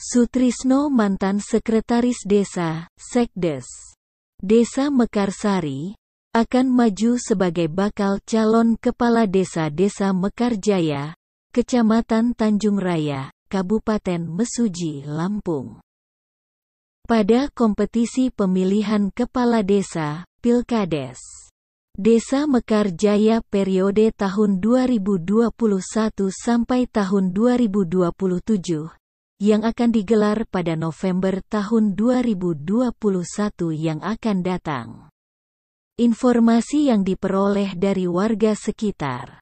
Sutrisno mantan Sekretaris Desa, Sekdes. Desa Mekarsari, akan maju sebagai bakal calon Kepala Desa Desa Mekarjaya, Kecamatan Tanjung Raya, Kabupaten Mesuji, Lampung. Pada kompetisi pemilihan Kepala Desa, Pilkades. Desa Mekarjaya periode tahun 2021 sampai tahun 2027, yang akan digelar pada November tahun 2021 yang akan datang. Informasi yang diperoleh dari warga sekitar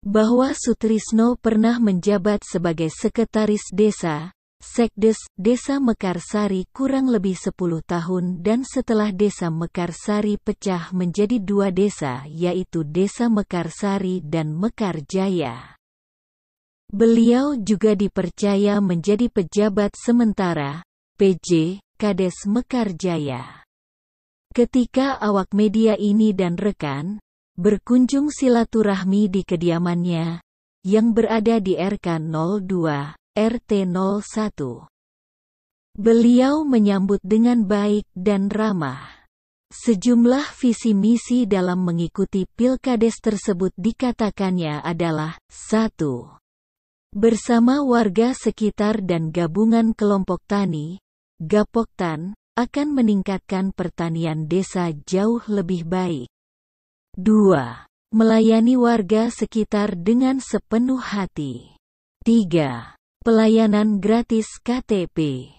bahwa Sutrisno pernah menjabat sebagai sekretaris desa, sekdes Desa Mekarsari kurang lebih 10 tahun dan setelah Desa Mekarsari pecah menjadi dua desa yaitu Desa Mekarsari dan Mekarjaya. Beliau juga dipercaya menjadi pejabat sementara, PJ, Kades Mekarjaya. Ketika awak media ini dan rekan, berkunjung silaturahmi di kediamannya, yang berada di RK 02, RT 01. Beliau menyambut dengan baik dan ramah. Sejumlah visi misi dalam mengikuti pilkades tersebut dikatakannya adalah 1. Bersama warga sekitar dan gabungan kelompok tani, Gapoktan akan meningkatkan pertanian desa jauh lebih baik. 2. Melayani warga sekitar dengan sepenuh hati. 3. Pelayanan gratis KTP.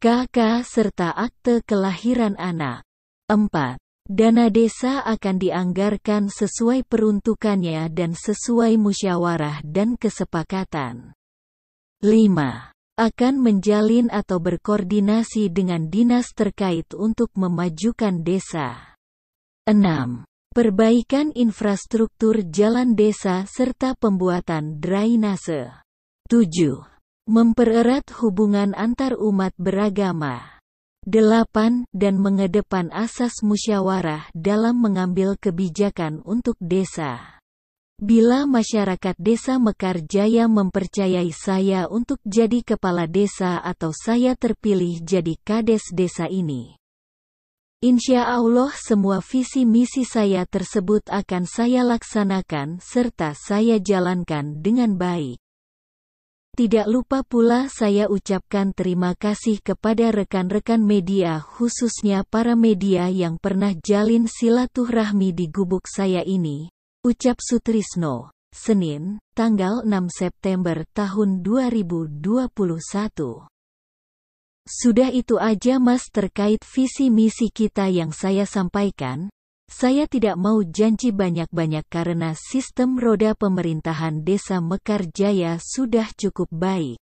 KK serta akte kelahiran anak. 4. Dana desa akan dianggarkan sesuai peruntukannya dan sesuai musyawarah dan kesepakatan. 5. Akan menjalin atau berkoordinasi dengan dinas terkait untuk memajukan desa. 6. Perbaikan infrastruktur jalan desa serta pembuatan drainase. 7. Mempererat hubungan antar umat beragama. 8. Dan mengedepan asas musyawarah dalam mengambil kebijakan untuk desa. Bila masyarakat desa Mekar Jaya mempercayai saya untuk jadi kepala desa atau saya terpilih jadi kades desa ini. Insya Allah semua visi misi saya tersebut akan saya laksanakan serta saya jalankan dengan baik. Tidak lupa pula saya ucapkan terima kasih kepada rekan-rekan media khususnya para media yang pernah jalin silaturahmi di gubuk saya ini. Ucap Sutrisno, Senin, tanggal 6 September tahun 2021. Sudah itu aja mas terkait visi misi kita yang saya sampaikan, saya tidak mau janji banyak-banyak karena sistem roda pemerintahan Desa Mekarjaya sudah cukup baik.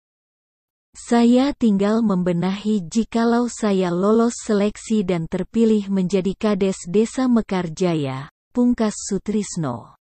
Saya tinggal membenahi jikalau saya lolos seleksi dan terpilih menjadi Kades Desa Mekarjaya, pungkas Sutrisno.